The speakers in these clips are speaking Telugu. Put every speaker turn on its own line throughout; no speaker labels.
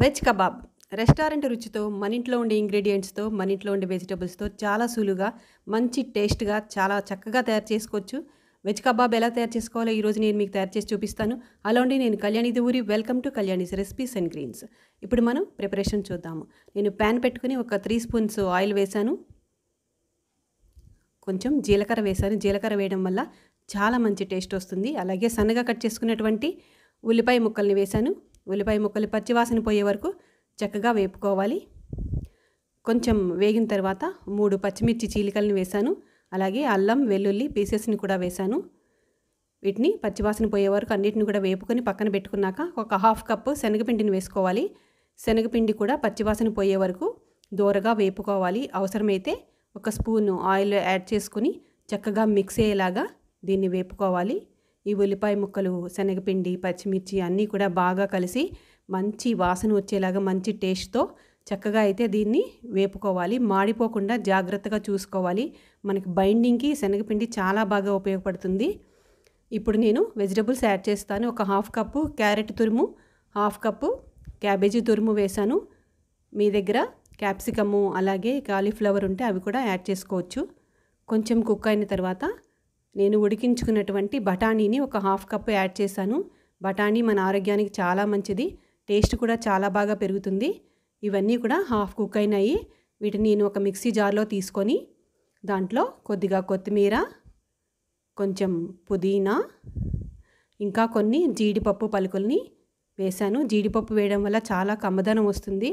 వెజ్ కబాబ్ రెస్టారెంట్ రుచితో మన ఇంట్లో ఉండే ఇంగ్రీడియంట్స్తో మన ఇంట్లో ఉండే వెజిటబుల్స్తో చాలా సులువుగా మంచి టేస్ట్గా చాలా చక్కగా తయారు చేసుకోవచ్చు వెజ్ కబాబ్ ఎలా తయారు చేసుకోవాలో ఈరోజు నేను మీకు తయారు చేసి చూపిస్తాను అలా ఉండి నేను కళ్యాణి ఊరి welcome to Kalyani's recipes and greens ఇప్పుడు మనం ప్రిపరేషన్ చూద్దాము నేను ప్యాన్ పెట్టుకుని ఒక త్రీ స్పూన్స్ ఆయిల్ వేశాను కొంచెం జీలకర్ర వేశాను జీలకర్ర వేయడం వల్ల చాలా మంచి టేస్ట్ వస్తుంది అలాగే సన్నగా కట్ చేసుకున్నటువంటి ఉల్లిపాయ ముక్కల్ని వేశాను ఉల్లిపాయ ముక్కలు పచ్చివాసన పోయే వరకు చక్కగా వేపుకోవాలి కొంచెం వేగిన తర్వాత మూడు పచ్చిమిర్చి చీలికలను వేశాను అలాగే అల్లం వెల్లుల్లి పీసెస్ని కూడా వేశాను వీటిని పచ్చివాసన పోయే వరకు అన్నిటిని కూడా వేపుకొని పక్కన పెట్టుకున్నాక ఒక హాఫ్ కప్పు శనగపిండిని వేసుకోవాలి శనగపిండి కూడా పచ్చివాసన పోయే వరకు దూరగా వేపుకోవాలి అవసరమైతే ఒక స్పూన్ ఆయిల్ యాడ్ చేసుకుని చక్కగా మిక్స్ అయ్యేలాగా దీన్ని వేపుకోవాలి ఈ ఉల్లిపాయ ముక్కలు శనగపిండి పచ్చిమిర్చి అన్నీ కూడా బాగా కలిసి మంచి వాసన వచ్చేలాగా మంచి టేస్ట్తో చక్కగా అయితే దీన్ని వేపుకోవాలి మాడిపోకుండా జాగ్రత్తగా చూసుకోవాలి మనకి బైండింగ్కి శనగపిండి చాలా బాగా ఉపయోగపడుతుంది ఇప్పుడు నేను వెజిటబుల్స్ యాడ్ చేస్తాను ఒక హాఫ్ కప్పు క్యారెట్ తురుము హాఫ్ కప్పు క్యాబేజీ తురుము వేశాను మీ దగ్గర క్యాప్సికము అలాగే కాలీఫ్లవర్ ఉంటే అవి కూడా యాడ్ చేసుకోవచ్చు కొంచెం కుక్ అయిన తర్వాత నేను ఉడికించుకున్నటువంటి బఠానీని ఒక హాఫ్ కప్ యాడ్ చేశాను బఠానీ మన ఆరోగ్యానికి చాలా మంచిది టేస్ట్ కూడా చాలా బాగా పెరుగుతుంది ఇవన్నీ కూడా హాఫ్ కుక్ అయినాయి వీటిని నేను ఒక మిక్సీ జార్లో తీసుకొని దాంట్లో కొద్దిగా కొత్తిమీర కొంచెం పుదీనా ఇంకా కొన్ని జీడిపప్పు పలుకుల్ని వేశాను జీడిపప్పు వేయడం వల్ల చాలా కమ్మదనం వస్తుంది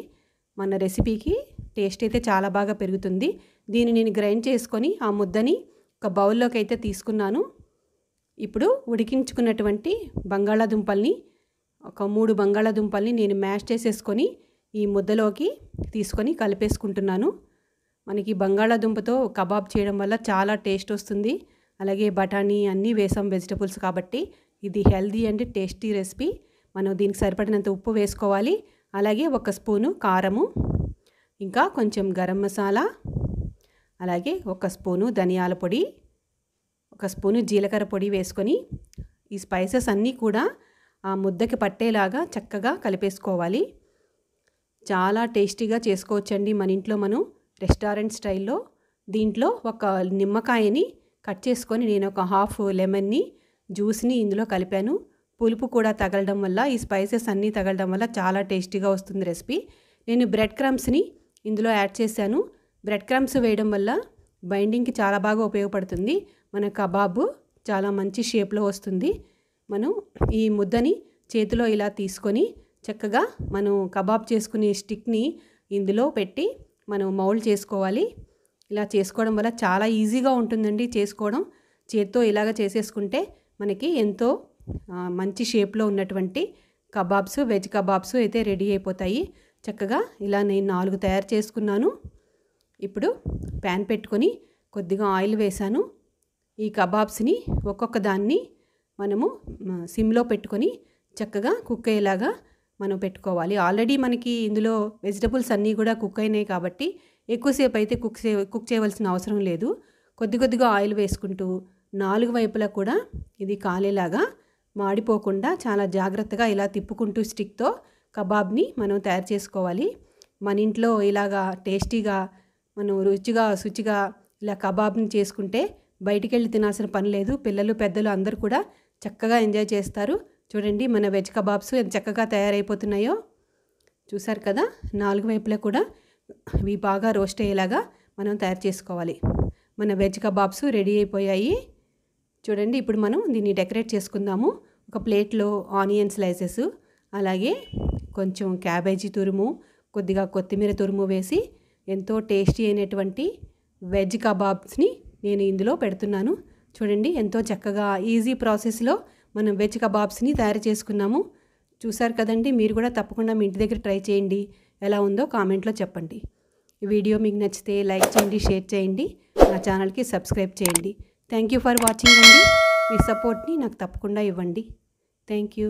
మన రెసిపీకి టేస్ట్ అయితే చాలా బాగా పెరుగుతుంది దీన్ని నేను గ్రైండ్ చేసుకొని ఆ ముద్దని ఒక బౌల్లోకి అయితే తీసుకున్నాను ఇప్పుడు ఉడికించుకున్నటువంటి బంగాళాదుంపల్ని ఒక మూడు బంగాళాదుంపల్ని నేను మ్యాష్ చేసేసుకొని ఈ ముద్దలోకి తీసుకొని కలిపేసుకుంటున్నాను మనకి బంగాళాదుంపతో కబాబ్ చేయడం వల్ల చాలా టేస్ట్ వస్తుంది అలాగే బఠానీ అన్నీ వేసాం వెజిటబుల్స్ కాబట్టి ఇది హెల్దీ అండ్ టేస్టీ రెసిపీ మనం దీనికి సరిపడినంత ఉప్పు వేసుకోవాలి అలాగే ఒక స్పూను కారము ఇంకా కొంచెం గరం మసాలా అలాగే ఒక స్పూను ధనియాల పొడి ఒక స్పూను జీలకర్ర పొడి వేసుకొని ఈ స్పైసెస్ అన్నీ కూడా ఆ ముద్దకి పట్టేలాగా చక్కగా కలిపేసుకోవాలి చాలా టేస్టీగా చేసుకోవచ్చండి మన ఇంట్లో మనం రెస్టారెంట్ స్టైల్లో దీంట్లో ఒక నిమ్మకాయని కట్ చేసుకొని నేను ఒక హాఫ్ లెమన్ని జ్యూస్ని ఇందులో కలిపాను పులుపు కూడా తగలడం వల్ల ఈ స్పైసెస్ అన్నీ తగలడం వల్ల చాలా టేస్టీగా వస్తుంది రెసిపీ నేను బ్రెడ్ క్రమ్స్ని ఇందులో యాడ్ చేశాను బ్రెడ్ క్రమ్స్ వేయడం వల్ల బైండింగ్కి చాలా బాగా ఉపయోగపడుతుంది మన కబాబు చాలా మంచి షేప్లో వస్తుంది మనం ఈ ముద్దని చేతిలో ఇలా తీసుకొని చక్కగా మనం కబాబ్ చేసుకునే స్టిక్ని ఇందులో పెట్టి మనం మౌల్డ్ చేసుకోవాలి ఇలా చేసుకోవడం వల్ల చాలా ఈజీగా ఉంటుందండి చేసుకోవడం చేతితో ఇలాగ చేసేసుకుంటే మనకి ఎంతో మంచి షేప్లో ఉన్నటువంటి కబాబ్స్ వెజ్ కబాబ్స్ అయితే రెడీ అయిపోతాయి చక్కగా ఇలా నేను నాలుగు తయారు చేసుకున్నాను ఇప్పుడు ప్యాన్ పెట్టుకొని కొద్దిగా ఆయిల్ వేశాను ఈ కబాబ్స్ని ఒక్కొక్క దాన్ని మనము సిమ్లో పెట్టుకొని చక్కగా కుక్ అయ్యేలాగా మనం పెట్టుకోవాలి ఆల్రెడీ మనకి ఇందులో వెజిటబుల్స్ అన్నీ కూడా కుక్ అయినాయి కాబట్టి ఎక్కువసేపు అయితే కుక్ చే కుక్ చేయవలసిన అవసరం లేదు కొద్ది కొద్దిగా ఆయిల్ వేసుకుంటూ నాలుగు వైపులా కూడా ఇది కాలేలాగా మాడిపోకుండా చాలా జాగ్రత్తగా ఇలా తిప్పుకుంటూ స్టిక్తో కబాబ్ని మనం తయారు చేసుకోవాలి మన ఇంట్లో ఇలాగా టేస్టీగా మనం రుచిగా శుచిగా ఇలా కబాబ్ని చేసుకుంటే బయటికి వెళ్ళి తినాల్సిన పని లేదు పిల్లలు పెద్దలు అందరూ కూడా చక్కగా ఎంజాయ్ చేస్తారు చూడండి మన వెజ్ కబాబ్స్ ఎంత చక్కగా తయారైపోతున్నాయో చూసారు కదా నాలుగు వైపులా కూడా ఇవి బాగా రోస్ట్ అయ్యేలాగా మనం తయారు చేసుకోవాలి మన వెజ్ కబాబ్స్ రెడీ అయిపోయాయి చూడండి ఇప్పుడు మనం దీన్ని డెకరేట్ చేసుకుందాము ఒక ప్లేట్లో ఆనియన్ స్లైసెస్ అలాగే కొంచెం క్యాబేజీ తురుము కొద్దిగా కొత్తిమీర తురుము వేసి ఎంతో టేస్టీ అయినటువంటి వెజ్ కబాబ్స్ని నేను ఇందులో పెడుతున్నాను చూడండి ఎంతో చక్కగా ఈజీ ప్రాసెస్లో మనం వెజ్ కబాబ్స్ని తయారు చేసుకున్నాము చూసారు కదండి మీరు కూడా తప్పకుండా మీ ఇంటి దగ్గర ట్రై చేయండి ఎలా ఉందో కామెంట్లో చెప్పండి ఈ వీడియో మీకు నచ్చితే లైక్ చేయండి షేర్ చేయండి నా ఛానల్కి సబ్స్క్రైబ్ చేయండి థ్యాంక్ యూ ఫర్ వాచింగ్ అండి మీ సపోర్ట్ని నాకు తప్పకుండా ఇవ్వండి థ్యాంక్ యూ